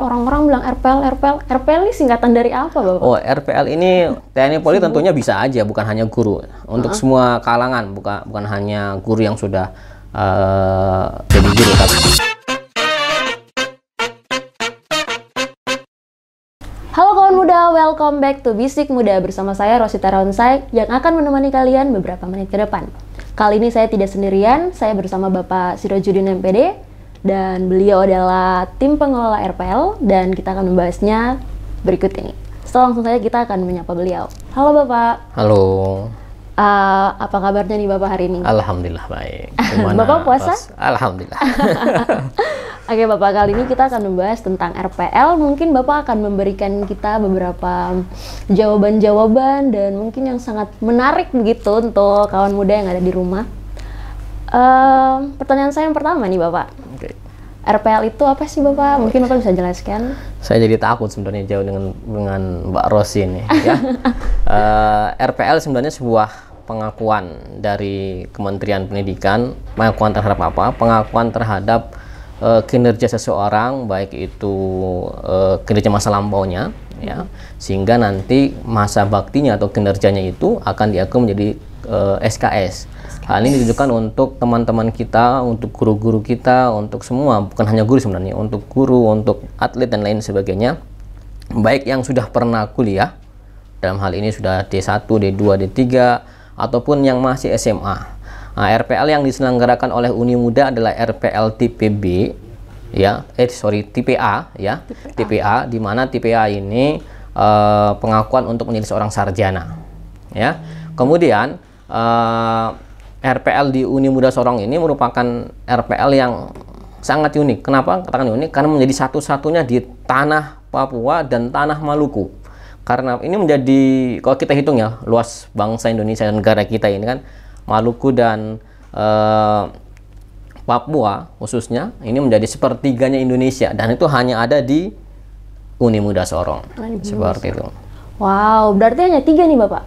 orang-orang bilang RPL, RPL. RPL ini singkatan dari apa, Bapak? Oh, RPL ini TNI Polri tentunya bisa aja, bukan hanya guru. Untuk -huh. Ah. semua kalangan, bukan bukan hanya guru yang sudah uh, jadi guru. Tapi... Halo kawan muda, welcome back to Bisik Muda bersama saya Rosita Ronsai yang akan menemani kalian beberapa menit ke depan. Kali ini saya tidak sendirian, saya bersama Bapak Sirojudin MPD, dan beliau adalah tim pengelola RPL dan kita akan membahasnya berikut ini. so, langsung saja kita akan menyapa beliau. Halo Bapak. Halo. Uh, apa kabarnya nih Bapak hari ini? Alhamdulillah baik. Bapak puasa? Alhamdulillah. Oke Bapak, kali ini kita akan membahas tentang RPL. Mungkin Bapak akan memberikan kita beberapa jawaban-jawaban dan mungkin yang sangat menarik begitu untuk kawan muda yang ada di rumah. Um, pertanyaan saya yang pertama nih Bapak. Okay. RPL itu apa sih Bapak? Mungkin Bapak bisa jelaskan. Saya jadi takut sebenarnya jauh dengan dengan Mbak Rosi ini. ya. uh, eh, RPL sebenarnya sebuah pengakuan dari Kementerian Pendidikan, pengakuan terhadap apa? Pengakuan terhadap uh, kinerja seseorang, baik itu uh, kinerja masa lampaunya, hmm. ya, sehingga nanti masa baktinya atau kinerjanya itu akan diakui menjadi uh, SKS Nah, ini ditujukan untuk teman-teman kita, untuk guru-guru kita, untuk semua, bukan hanya guru sebenarnya, untuk guru, untuk atlet dan lain sebagainya. Baik yang sudah pernah kuliah, dalam hal ini sudah D1, D2, D3, ataupun yang masih SMA. Nah, RPL yang diselenggarakan oleh Uni Muda adalah RPL TPB ya, eh sorry TPA ya, TPA, TPA di mana TPA ini eh, pengakuan untuk menjadi seorang sarjana ya. Kemudian eh, RPL di Uni Muda Sorong ini merupakan RPL yang sangat unik. Kenapa katakan unik? Karena menjadi satu-satunya di tanah Papua dan tanah Maluku. Karena ini menjadi kalau kita hitung ya luas bangsa Indonesia dan negara kita ini kan Maluku dan eh, Papua khususnya ini menjadi sepertiganya Indonesia dan itu hanya ada di Uni Muda Sorong Ayuh, seperti itu. Wow, berarti hanya tiga nih bapak?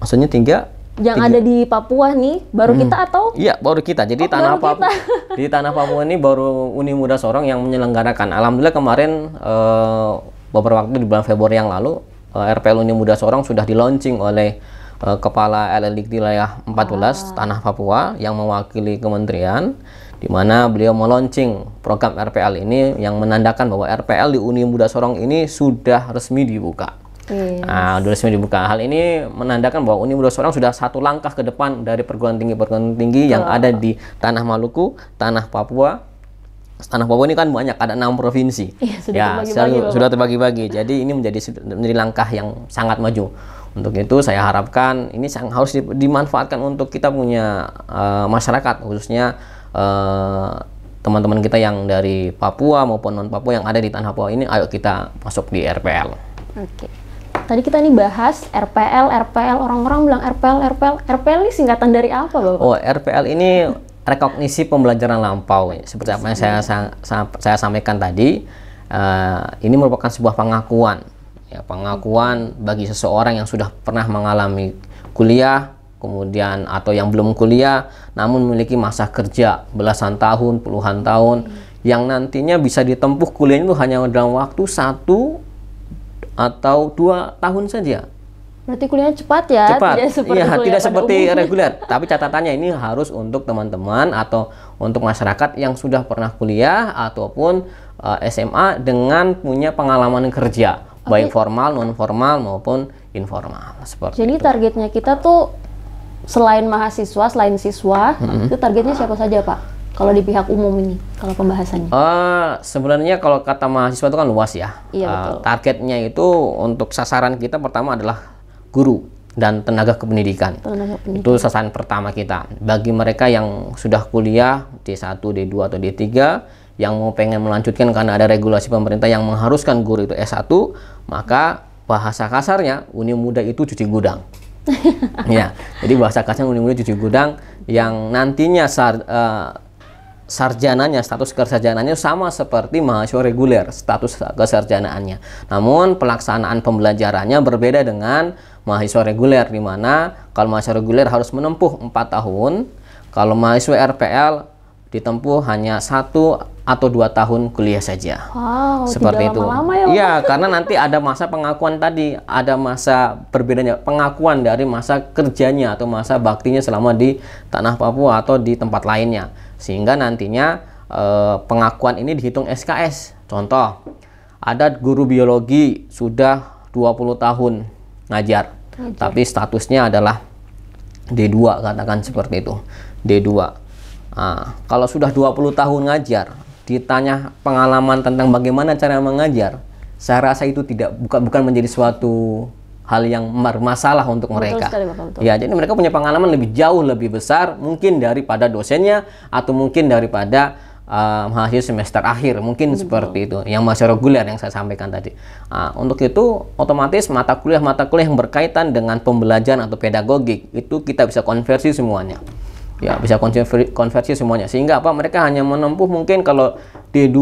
Maksudnya tiga yang tiga. ada di Papua nih baru hmm. kita atau iya baru kita jadi oh, tanah Papua di tanah Papua ini baru Uni Muda Sorong yang menyelenggarakan alhamdulillah kemarin uh, beberapa waktu di bulan Februari yang lalu uh, eh, RPL Uni Muda Sorong sudah di launching oleh uh, kepala di wilayah 14 ah. tanah Papua yang mewakili kementerian di mana beliau meluncing program RPL ini yang menandakan bahwa RPL di Uni Muda Sorong ini sudah resmi dibuka Yes. Nah, resmi dibuka. Hal ini menandakan bahwa Universitas Orang sudah satu langkah ke depan dari perguruan tinggi-perguruan tinggi yang ada di tanah Maluku, tanah Papua. Tanah Papua ini kan banyak, ada enam provinsi. Ya, sudah ya, terbagi-bagi. terbagi-bagi. Jadi ini menjadi menjadi langkah yang sangat maju. Untuk itu saya harapkan ini harus dimanfaatkan untuk kita punya uh, masyarakat khususnya uh, teman-teman kita yang dari Papua maupun non Papua yang ada di tanah Papua ini ayo kita masuk di RPL. Oke. Okay tadi kita nih bahas RPL, RPL orang-orang bilang RPL, RPL, RPL ini singkatan dari apa bapak? Oh RPL ini rekognisi pembelajaran lampau seperti apa yang saya saya sampaikan tadi uh, ini merupakan sebuah pengakuan ya pengakuan bagi seseorang yang sudah pernah mengalami kuliah kemudian atau yang belum kuliah namun memiliki masa kerja belasan tahun puluhan tahun hmm. yang nantinya bisa ditempuh kuliahnya itu hanya dalam waktu satu atau dua tahun saja. Berarti kuliah cepat ya? Cepat. Tidak iya, seperti, ya, tidak seperti reguler. Tapi catatannya ini harus untuk teman-teman atau untuk masyarakat yang sudah pernah kuliah ataupun uh, eh, SMA dengan punya pengalaman kerja, okay. baik formal, non formal maupun informal. Seperti Jadi itu. targetnya kita tuh selain mahasiswa, selain siswa, mm -hmm. itu targetnya siapa saja, Pak? kalau di pihak umum ini kalau pembahasannya? Uh, sebenarnya kalau kata mahasiswa itu kan luas ya. Iya uh, betul. Targetnya itu untuk sasaran kita pertama adalah guru dan tenaga kependidikan. Itu sasaran pertama kita. Bagi mereka yang sudah kuliah D1, D2 atau D3 yang mau pengen melanjutkan karena ada regulasi pemerintah yang mengharuskan guru itu S1, maka bahasa kasarnya Uni Muda itu cuci gudang. ya, jadi bahasa kasarnya Uni Muda cuci gudang yang nantinya saat uh, eh, sarjananya, status kesarjanaannya sama seperti mahasiswa reguler, status kesarjanaannya. Namun pelaksanaan pembelajarannya berbeda dengan mahasiswa reguler di mana kalau mahasiswa reguler harus menempuh 4 tahun, kalau mahasiswa RPL ditempuh hanya satu atau dua tahun kuliah saja. Wow, seperti itu. Ya, iya ya, karena nanti ada masa pengakuan tadi, ada masa perbedaannya pengakuan dari masa kerjanya atau masa baktinya selama di tanah Papua atau di tempat lainnya sehingga nantinya eh, pengakuan ini dihitung SKS. Contoh, ada guru biologi sudah 20 tahun ngajar, tapi statusnya adalah D2 katakan seperti itu. D2. Nah, kalau sudah 20 tahun ngajar, ditanya pengalaman tentang bagaimana cara mengajar, saya rasa itu tidak bukan menjadi suatu hal yang bermasalah untuk mereka. Betul sekali, Bapak, betul. Ya, jadi mereka punya pengalaman lebih jauh lebih besar mungkin daripada dosennya atau mungkin daripada uh, mahasiswa semester akhir mungkin betul. seperti itu yang masih reguler yang saya sampaikan tadi. Uh, untuk itu otomatis mata kuliah mata kuliah yang berkaitan dengan pembelajaran atau pedagogik itu kita bisa konversi semuanya ya bisa konversi, konversi semuanya sehingga apa mereka hanya menempuh mungkin kalau D2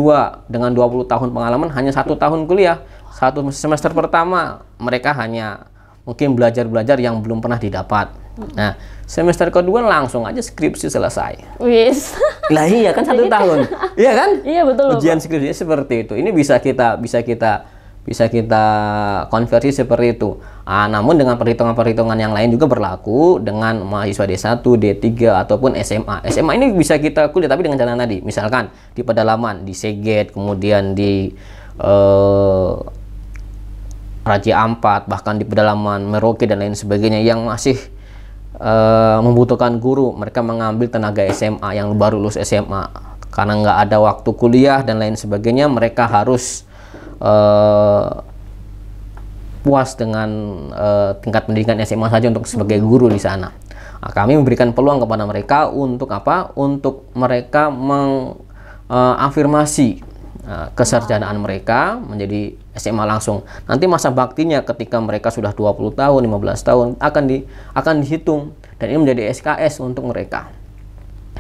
dengan 20 tahun pengalaman hanya satu tahun kuliah satu semester pertama mereka hanya mungkin belajar-belajar yang belum pernah didapat. Hmm. Nah, semester kedua langsung aja skripsi selesai. Wis. Lah iya kan satu tahun. Iya kan? Iya betul. Ujian skripsinya seperti itu. Ini bisa kita bisa kita bisa kita konversi seperti itu. Ah, namun dengan perhitungan-perhitungan yang lain juga berlaku dengan mahasiswa D1, D3 ataupun SMA. SMA ini bisa kita kuliah tapi dengan cara tadi. Misalkan di pedalaman, di Seget, kemudian di eh, Raja Ampat, bahkan di pedalaman Merauke dan lain sebagainya yang masih uh, membutuhkan guru. Mereka mengambil tenaga SMA yang baru lulus SMA karena nggak ada waktu kuliah dan lain sebagainya. Mereka harus uh, puas dengan uh, tingkat pendidikan SMA saja untuk sebagai guru di sana. Nah, kami memberikan peluang kepada mereka untuk apa? Untuk mereka mengafirmasi uh, kesarjanaan mereka menjadi SMA langsung. Nanti masa baktinya ketika mereka sudah 20 tahun, 15 tahun akan di akan dihitung dan ini menjadi SKS untuk mereka.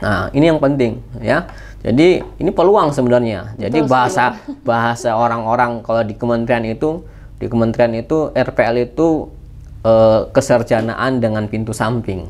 Nah, ini yang penting ya. Jadi ini peluang sebenarnya. Jadi Betul, bahasa sebenarnya. bahasa orang-orang kalau di kementerian itu di kementerian itu RPL itu E, eh, keserjanaan dengan pintu samping.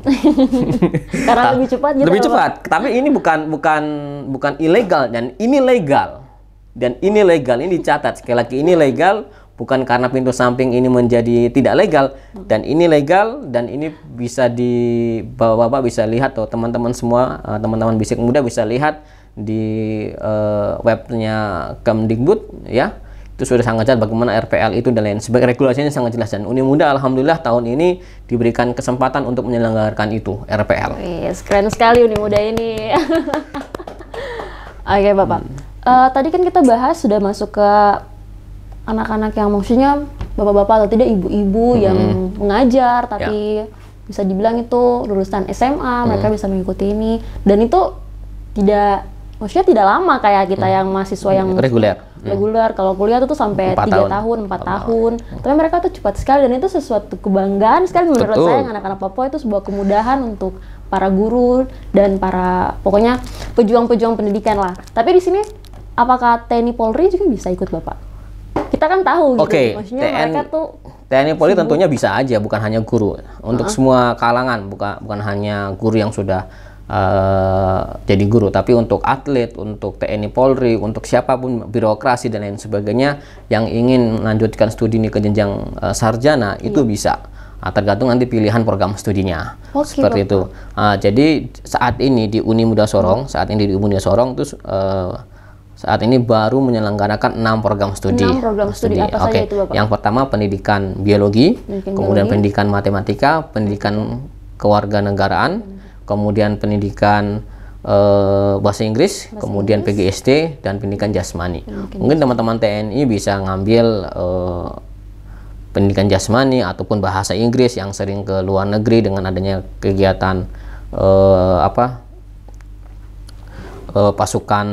Karena lebih cepat gitu. Lebih cepat. Tapi ini bukan bukan bukan ilegal dan ini legal dan ini legal ini dicatat sekali lagi ini legal bukan karena pintu samping ini menjadi tidak legal dan ini legal dan ini bisa di bapak-bapak bisa lihat tuh teman-teman semua eh, teman-teman bisik muda bisa lihat di uh, webnya Kemdikbud ya itu sudah sangat jelas bagaimana RPL itu dan lain sebagainya regulasinya sangat jelas dan Uni Muda alhamdulillah tahun ini diberikan kesempatan untuk menyelenggarakan itu RPL. Yes, keren sekali Uni Muda ini. Oke okay, Bapak. Hmm uh, tadi kan kita bahas sudah masuk ke anak-anak yang maksudnya bapak-bapak atau tidak ibu-ibu hmm. yang mengajar ya. tapi ya. bisa dibilang itu lulusan SMA hmm. mereka bisa mengikuti ini dan itu tidak maksudnya tidak lama kayak kita hmm. yang mahasiswa yang reguler mm. reguler kalau kuliah itu tuh sampai tiga tahun empat tahun, tahun. tapi mereka tuh cepat sekali dan itu sesuatu kebanggaan sekali menurut saya anak-anak Papua itu sebuah kemudahan untuk para guru dan para pokoknya pejuang-pejuang pendidikan lah tapi di sini apakah TNI Polri juga bisa ikut Bapak? Kita kan tahu gitu. Okay. Maksudnya TN, mereka tuh TNI Polri tentunya bisa aja bukan hanya guru. Untuk uh -huh. semua kalangan bukan bukan hanya guru yang sudah uh, jadi guru, tapi untuk atlet, untuk TNI Polri, untuk siapapun birokrasi dan lain sebagainya yang ingin melanjutkan studi ini ke jenjang uh, sarjana yeah. itu bisa ah, tergantung nanti pilihan program studinya okay, seperti Bapak. itu. Uh, jadi saat ini di Uni Muda Sorong, saat ini di Uni Muda Sorong terus. uh, saat ini baru menyelenggarakan enam program studi. Enam program studi, studi. apa okay. saja itu Bapak? Yang pertama pendidikan biologi, pendidikan kemudian biologi. pendidikan matematika, pendidikan kewarganegaraan, hmm. kemudian pendidikan uh, bahasa Inggris, bahasa kemudian Inggris. PGSD dan pendidikan jasmani. Pendidikan Mungkin teman-teman TNI bisa ngambil uh, pendidikan jasmani ataupun bahasa Inggris yang sering ke luar negeri dengan adanya kegiatan uh, apa uh, pasukan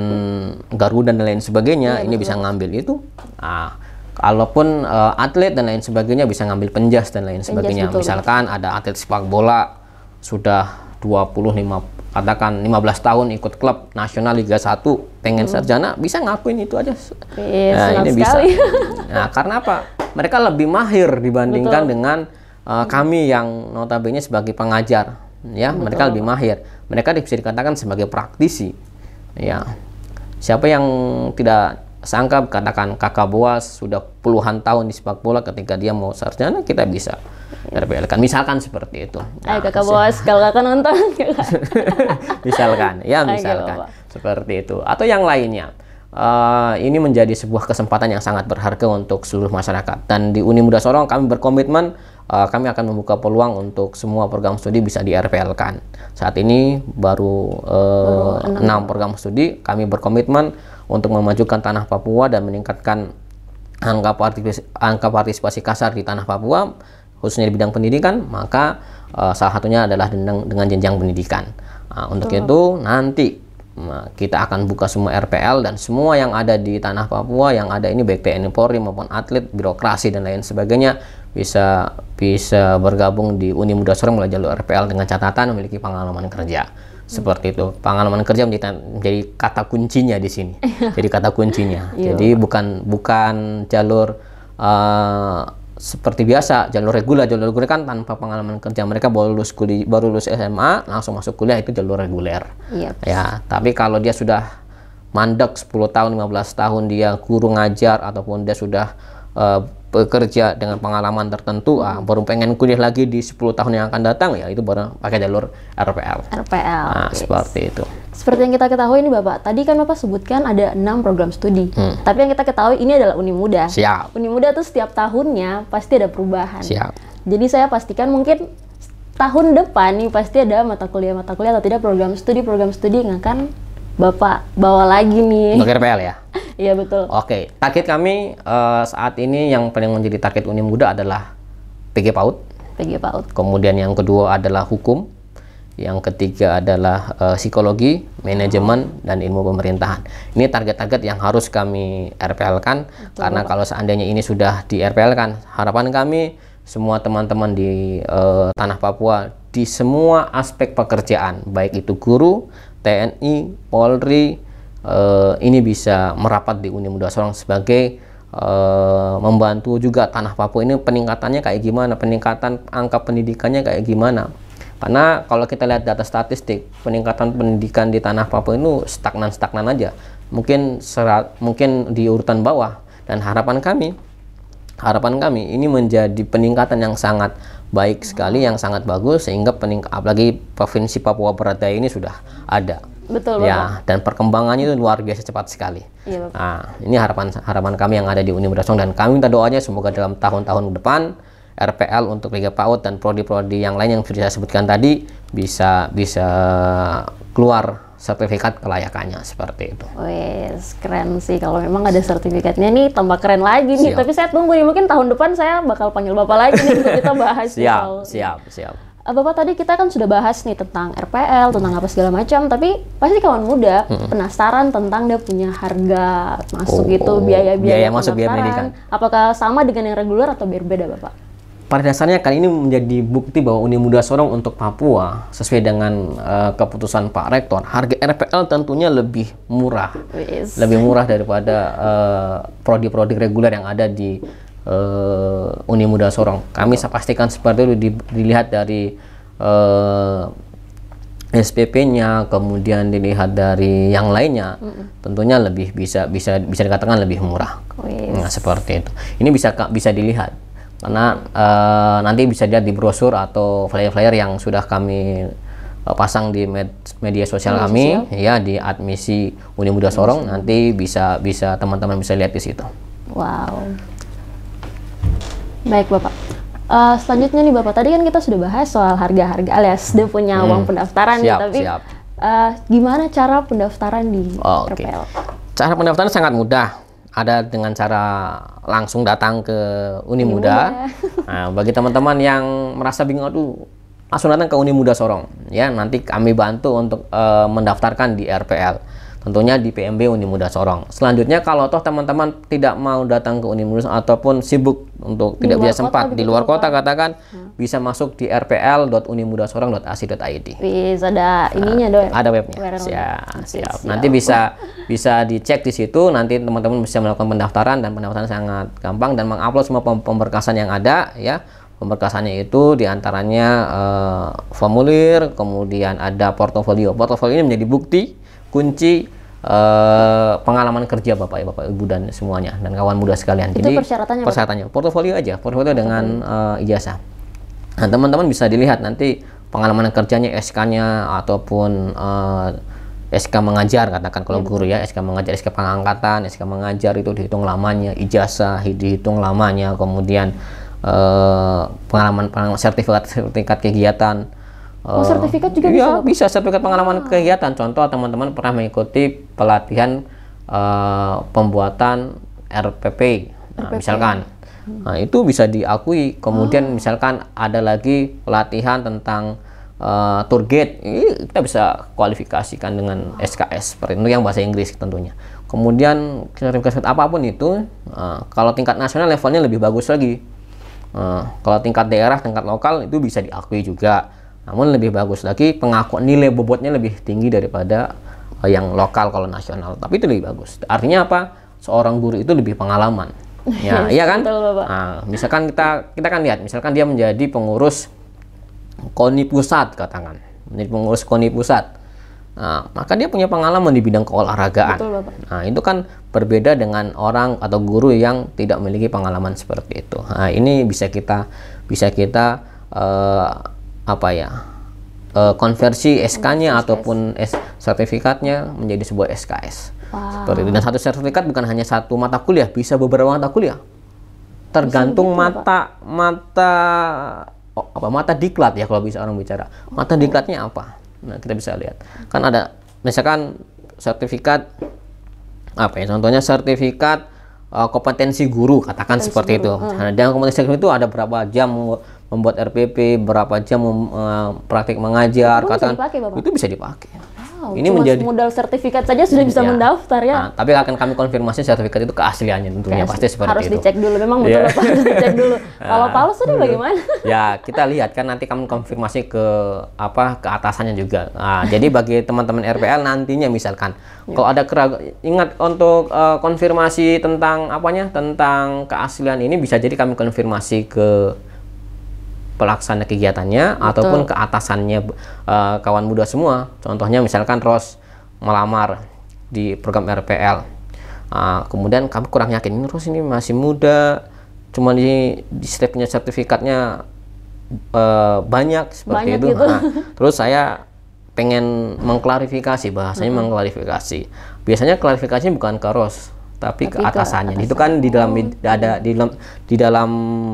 Garuda dan lain sebagainya ya, ini betul. bisa ngambil itu ah kalaupun uh, atlet dan lain sebagainya bisa ngambil penjas dan lain sebagainya betul, misalkan ada atlet sepak bola sudah 25 katakan 15 tahun ikut klub nasional Liga 1 pengen hmm. sarjana bisa ngakuin itu aja ya, nah ini bisa nah karena apa mereka lebih mahir dibandingkan betul. dengan uh, kami yang notabene sebagai pengajar ya Betul. mereka lebih mahir mereka bisa dikatakan sebagai praktisi ya siapa yang tidak sangka katakan kakak Boas sudah puluhan tahun di sepak bola ketika dia mau sarjana kita bisa RPL-kan misalkan seperti itu. Nah, Ayo kakak Boas kalau kakak nonton. misalkan ya misalkan Ayo, seperti itu atau yang lainnya. Uh, ini menjadi sebuah kesempatan yang sangat berharga untuk seluruh masyarakat dan di Uni Muda Sorong kami berkomitmen uh, kami akan membuka peluang untuk semua program studi bisa di RPL kan. Saat ini baru, uh, oh, program studi kami berkomitmen untuk memajukan tanah Papua dan meningkatkan angka partisipasi, angka partisipasi kasar di tanah Papua khususnya di bidang pendidikan maka uh, salah satunya adalah dengan, dengan jenjang pendidikan nah, untuk oh. itu nanti kita akan buka semua RPL dan semua yang ada di tanah Papua yang ada ini baik TNI Polri maupun atlet birokrasi dan lain sebagainya bisa bisa bergabung di Uni Muda Sorong melalui jalur RPL dengan catatan memiliki pengalaman kerja seperti itu pengalaman kerja menjadi, menjadi kata kuncinya di sini jadi kata kuncinya iya. jadi bukan bukan jalur uh, seperti biasa jalur reguler jalur reguler kan tanpa pengalaman kerja mereka baru lulus kuliah baru lulus SMA langsung masuk kuliah itu jalur reguler yep. Iya. ya tapi kalau dia sudah mandek 10 tahun 15 tahun dia guru ngajar ataupun dia sudah uh, Bekerja dengan pengalaman tertentu ah, hmm. baru pengen kuliah lagi di 10 tahun yang akan datang ya itu baru pakai jalur RPL. RPL. Nah, yes. seperti itu. Seperti yang kita ketahui ini Bapak, tadi kan Bapak sebutkan ada enam program studi. Hmm. Tapi yang kita ketahui ini adalah Uni Muda. Siap. Uni Muda itu setiap tahunnya pasti ada perubahan. Siap. Jadi saya pastikan mungkin tahun depan nih pasti ada mata kuliah-mata kuliah atau tidak program studi-program studi yang akan Bapak bawa lagi nih. Untuk RPL ya? Iya betul. Oke, okay. target kami uh, saat ini yang paling menjadi target Uni Muda adalah PG PAUD. PG PAUD. Kemudian yang kedua adalah hukum, yang ketiga adalah uh, psikologi, manajemen dan ilmu pemerintahan. Ini target-target yang harus kami RPL-kan karena kalau seandainya ini sudah di RPL-kan, harapan kami semua teman-teman di uh, tanah Papua di semua aspek pekerjaan, baik itu guru, TNI, Polri, eh, ini bisa merapat di Uni Muda Sorong sebagai eh, membantu juga tanah Papua ini peningkatannya kayak gimana, peningkatan angka pendidikannya kayak gimana. Karena kalau kita lihat data statistik, peningkatan pendidikan di tanah Papua itu stagnan-stagnan aja. Mungkin serat, mungkin di urutan bawah dan harapan kami harapan kami ini menjadi peningkatan yang sangat baik sekali, yang sangat bagus sehingga pening apalagi provinsi Papua Barat Daya ini sudah ada. Betul, Bapak. Ya, dan perkembangannya itu luar biasa cepat sekali. Iya, Nah, ini harapan harapan kami yang ada di Universitas Berasong dan kami minta doanya semoga dalam tahun-tahun depan RPL untuk Liga PAUD dan prodi-prodi yang lain yang sudah saya sebutkan tadi bisa bisa keluar sertifikat kelayakannya seperti itu. Wes, keren sih kalau memang ada sertifikatnya nih tambah keren lagi nih. Siap. Tapi saya tunggu nih mungkin tahun depan saya bakal panggil Bapak lagi nih untuk kita bahas siap, siap, siap, siap. Eh, Bapak tadi kita kan sudah bahas nih tentang RPL, tentang apa segala macam, tapi pasti kawan muda hmm. penasaran tentang dia punya harga masuk oh, itu oh, biaya-biaya oh, biaya masuk biaya pendidikan. Apakah sama dengan yang reguler atau berbeda, Bapak? Pada dasarnya kan ini menjadi bukti bahwa Uni Muda Sorong untuk Papua sesuai dengan uh, keputusan Pak Rektor, harga RPL tentunya lebih murah. Yes. Lebih murah daripada uh, prodi-prodi reguler yang ada di uh, Uni Muda Sorong. Kami pastikan seperti itu di, dilihat dari uh, eh, SPP-nya, kemudian dilihat dari yang lainnya, mm -mm. tentunya lebih bisa bisa bisa dikatakan lebih murah. Oh, yes. nah, seperti itu. Ini bisa bisa dilihat karena uh, nanti bisa dilihat di brosur atau flyer-flyer yang sudah kami pasang di med media sosial media kami sosial. ya di admisi Uni Muda Sorong nanti bisa bisa teman-teman bisa lihat di situ. Wow. Baik Bapak. Uh, selanjutnya nih Bapak, tadi kan kita sudah bahas soal harga-harga alias dia punya hmm. uang pendaftaran siap, tapi siap. Uh, gimana cara pendaftaran di oh, okay. Cara pendaftaran sangat mudah. Ada dengan cara langsung datang ke Uni Muda. Nah, bagi teman-teman yang merasa bingung, aduh, langsung datang ke Uni Muda Sorong. Ya, nanti kami bantu untuk uh, mendaftarkan di RPL tentunya di PMB Uni Muda Sorong. Selanjutnya kalau toh teman-teman tidak mau datang ke Uni Unimuda ataupun sibuk untuk di tidak bisa sempat di luar kota, katakan hmm. bisa masuk di rpl.unimudasorong.ac.id. E bisa ada ininya dong. Ada webnya. Siap, siap. Nanti bisa bisa dicek di situ nanti teman-teman bisa melakukan pendaftaran dan pendaftaran sangat gampang dan mengupload semua pemberkasan yang ada ya pemberkasannya itu diantaranya uh, formulir, kemudian ada portofolio. Portofolio ini menjadi bukti kunci Uh, pengalaman kerja bapak ya bapak ibu dan semuanya dan kawan muda sekalian. Itu Jadi persyaratannya, persyaratannya portofolio aja, portofolio dengan uh, ijazah. Nah teman-teman bisa dilihat nanti pengalaman kerjanya SK-nya ataupun uh, eh, SK mengajar katakan kalau iya, guru ya SK mengajar SK pengangkatan SK mengajar itu dihitung lamanya ijazah dihitung lamanya kemudian uh, pengalaman pengalaman sertifikat sertifikat kegiatan Oh, sertifikat juga iya, bisa. bisa sertifikat pengalaman oh. kegiatan. Contoh teman-teman pernah mengikuti pelatihan uh, pembuatan RPP, nah, misalkan. Hmm. Nah, itu bisa diakui. Kemudian oh. misalkan ada lagi pelatihan tentang uh, tour guide, ini kita bisa kualifikasikan dengan oh. SKS seperti itu yang bahasa Inggris tentunya. Kemudian sertifikat apapun itu, uh, kalau tingkat nasional levelnya lebih bagus lagi. Uh, kalau tingkat daerah, tingkat lokal itu bisa diakui juga namun lebih bagus lagi pengakuan nilai bobotnya lebih tinggi daripada eh, yang lokal kalau nasional. Tapi itu lebih bagus. Artinya apa? Seorang guru itu lebih pengalaman. Ya, iya kan? Nah, misalkan kita kita kan lihat, misalkan dia menjadi pengurus KONI pusat katakan, menjadi pengurus KONI pusat. Nah, maka dia punya pengalaman di bidang keolahragaan. Betul, Bapak. Nah, itu kan berbeda dengan orang atau guru yang tidak memiliki pengalaman seperti itu. Nah, ini bisa kita bisa kita eh, apa ya e, konversi SK-nya ataupun S sertifikatnya menjadi sebuah SKS. Wow. Seperti itu. Dan satu sertifikat bukan hanya satu mata kuliah, bisa beberapa mata kuliah. Tergantung bisa mata gitu, mata oh, apa mata diklat ya kalau bisa orang bicara. Mata oh. diklatnya apa? Nah, kita bisa lihat. Kan ada misalkan sertifikat apa ya? Contohnya sertifikat uh, kompetensi guru, katakan kompetensi seperti guru. itu. Hmm. Nah, dan kompetensi guru itu ada berapa jam membuat RPP, berapa jam mem, uh, praktik mengajar, itu katakan bisa dipakai, Bapak? itu bisa dipakai. Wow, ini menjadi modal sertifikat saja sudah bisa ya. mendaftar ya. Nah, tapi akan kami konfirmasi sertifikat itu keasliannya tentunya pasti seperti harus itu. Iya. Harus dicek dulu, memang betul yeah. harus dicek dulu. Kalau palsu nih bagaimana? Ya kita lihat kan nanti kami konfirmasi ke apa ke atasannya juga. Nah, jadi bagi teman-teman RPL nantinya misalkan iya. kalau ada keragu, ingat untuk uh, konfirmasi tentang apanya tentang keaslian ini bisa jadi kami konfirmasi ke pelaksana kegiatannya Betul. ataupun ke atasannya uh, eh, kawan muda semua. Contohnya misalkan Ros melamar di program RPL. Uh, ah, kemudian kamu kurang yakin ini Ros ini masih muda, cuma di, di stepnya sertifikatnya uh, banyak seperti banyak itu. Gitu. Nah, terus saya pengen mengklarifikasi bahasanya mengklarifikasi. Biasanya klarifikasinya bukan ke Ros, tapi, tapi ke atasannya. Itu kan di dalam oh. ada di dalam di dalam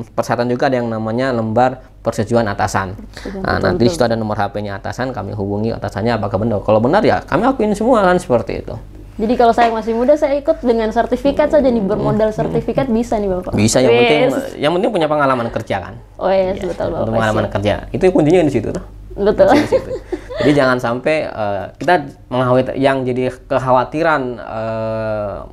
persyaratan juga ada yang namanya lembar persetujuan atasan. Persetujuan, nah, nanti betul. ada nomor HP-nya atasan, kami hubungi atasannya apakah benar. Kalau benar ya kami akuin semua kan seperti itu. Jadi kalau saya masih muda saya ikut dengan sertifikat saja nih hmm. bermodal hmm. sertifikat bisa nih Bapak. Bisa yang yes. penting yang penting punya pengalaman kerja kan. Oh iya, yes. betul Bapak. Pengalaman kerja. Itu kuncinya di situ tuh. Betul. Di situ. jadi jangan sampai uh, kita mengawet yang jadi kekhawatiran uh,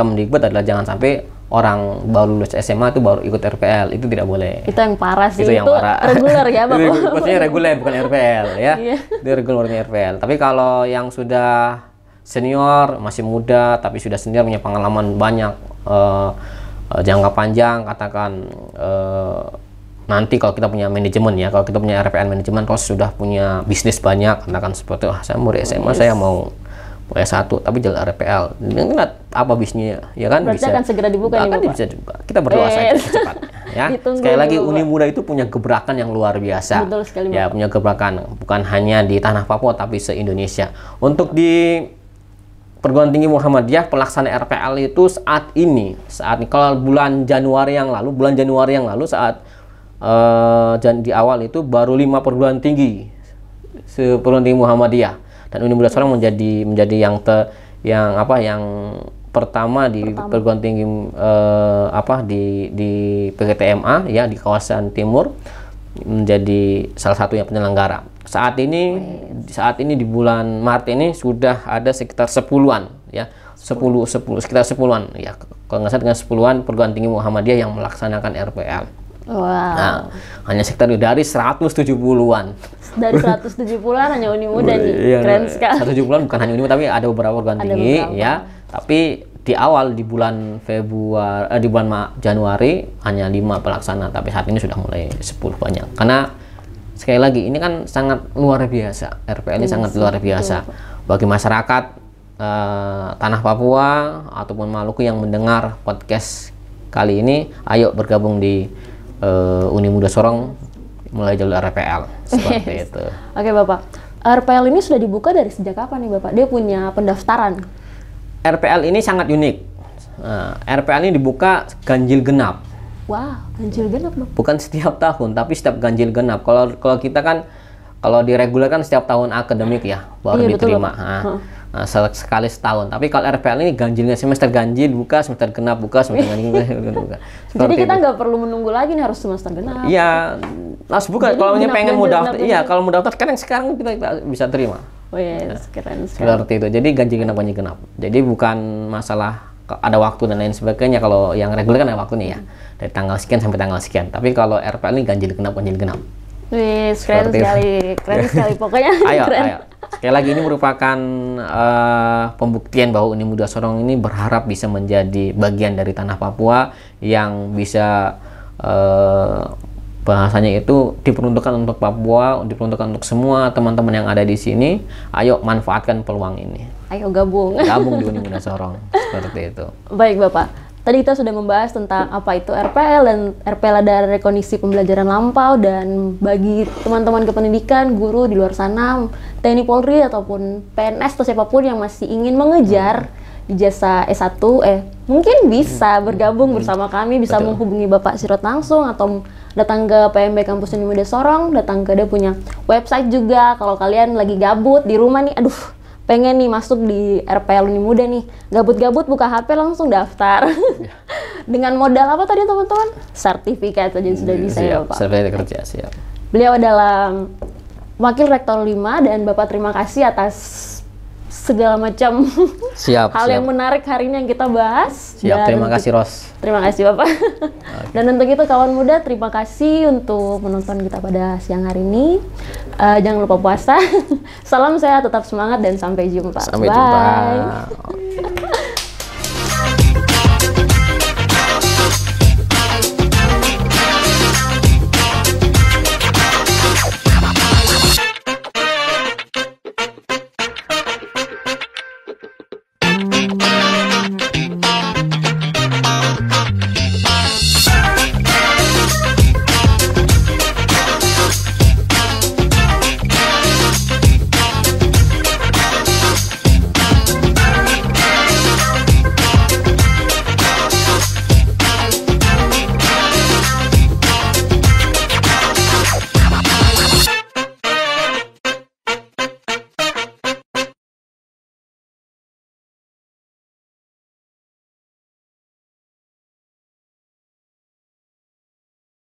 Kemendikbud adalah jangan sampai orang baru lulus SMA itu baru ikut RPL itu tidak boleh itu yang parah sih itu, yang itu parah. reguler ya bapak maksudnya reguler bukan RPL ya itu iya. regulernya RPL tapi kalau yang sudah senior masih muda tapi sudah senior punya pengalaman banyak uh, uh, jangka panjang katakan uh, nanti kalau kita punya manajemen ya kalau kita punya RPN manajemen kalau sudah punya bisnis banyak katakan seperti ah saya murid SMA oh, yes. saya mau pakai satu tapi jalan RPL Ingat apa bisnya? ya kan Berarti bisa akan segera dibuka akan bisa juga kita berdoa eh. saja cepat ya sekali lagi Uni Muda itu punya gebrakan yang luar biasa Betul sekali, ya punya gebrakan bukan hanya di tanah Papua tapi se Indonesia untuk di Perguruan Tinggi Muhammadiyah pelaksana RPL itu saat ini saat ini kalau bulan Januari yang lalu bulan Januari yang lalu saat uh, di awal itu baru lima perguruan tinggi se perguruan tinggi Muhammadiyah dan Uni Mulia Sorong menjadi menjadi yang te, yang apa yang pertama di pertama. perguruan tinggi eh, apa di di PGTMA ya di kawasan timur menjadi salah satu yang penyelenggara. Saat ini Wait. saat ini di bulan Maret ini sudah ada sekitar sepuluhan ya. sepuluh sepuluh sekitar sepuluhan ya. Kalau dengan sepuluhan perguruan tinggi Muhammadiyah yang melaksanakan RPL. Wow. Nah, hanya sektor dari 170-an. Dari 170-an hanya Uni Muda nih. Iya, iya, Keren sekali. 170-an bukan hanya Uni Muda tapi ada beberapa perguruan tinggi beberapa. ya. Tapi di awal di bulan Februari eh, di bulan Januari hanya lima pelaksana tapi saat ini sudah mulai 10 banyak karena sekali lagi ini kan sangat luar biasa RPL ini yes, iya sangat luar biasa betul. bagi masyarakat eh, tanah Papua ataupun Maluku yang mendengar podcast kali ini ayo bergabung di uh, Uni Muda Sorong mulai jalur RPL seperti yes. itu. Oke Bapak, RPL ini sudah dibuka dari sejak kapan nih Bapak? Dia punya pendaftaran? RPL ini sangat unik. Nah, RPL ini dibuka ganjil genap. wow, ganjil genap Bapak. Bukan setiap tahun, tapi setiap ganjil genap. Kalau kalau kita kan kalau diregulerkan setiap tahun akademik ya baru iya, diterima. Betul, uh, sekali setahun. Tapi kalau RPL ini ganjilnya semester ganjil buka, semester genap buka, semester ganjil buka. Jadi kita nggak perlu menunggu lagi nih harus semester genap. Iya, harus buka. Kalau pengen mau daftar, iya kalau mau daftar kan yang sekarang kita, kita bisa terima. Oh yes, iya, iya. keren sekali. Seperti itu. Jadi ganjil genap ganjil genap. Jadi bukan masalah ada waktu dan lain sebagainya kalau yang reguler kan ada waktu ya dari tanggal sekian sampai tanggal sekian tapi kalau RPL ini ganjil genap ganjil genap Wih, keren sekali, keren sekali pokoknya. ayo, keren. ayo. Sekali lagi ini merupakan uh, pembuktian bahwa Uni Muda Sorong ini berharap bisa menjadi bagian dari tanah Papua yang bisa uh, bahasanya itu diperuntukkan untuk Papua, diperuntukkan untuk semua teman-teman yang ada di sini. Ayo manfaatkan peluang ini. Ayo gabung. Gabung di Uni Muda Sorong seperti itu. Baik Bapak. Tadi kita sudah membahas tentang apa itu RPL dan RPL adalah rekondisi pembelajaran lampau dan bagi teman-teman kependidikan, guru di luar sana, TNI Polri ataupun PNS atau siapapun yang masih ingin mengejar di jasa S1 eh mungkin bisa hmm. bergabung hmm. bersama kami bisa Betul. menghubungi Bapak Sirot langsung atau datang ke PMB Kampus Indonesia Sorong datang ke dia punya website juga kalau kalian lagi gabut di rumah nih aduh pengen nih masuk di RPL Uni Muda nih, gabut-gabut buka HP langsung daftar. Iya. Dengan modal apa tadi teman-teman? Sertifikat saja sudah iya, bisa ya, siap, ya Pak. Sertifikat kerja, siap. Beliau adalah Wakil Rektor 5 dan Bapak terima kasih atas segala macam siap, hal siap. yang menarik hari ini yang kita bahas. Siap, dan terima kasih Ros. Terima kasih Bapak. Okay. Dan untuk itu kawan muda, terima kasih untuk menonton kita pada siang hari ini. Uh, jangan lupa puasa. Salam saya tetap semangat dan sampai jumpa. Sampai Bye. jumpa.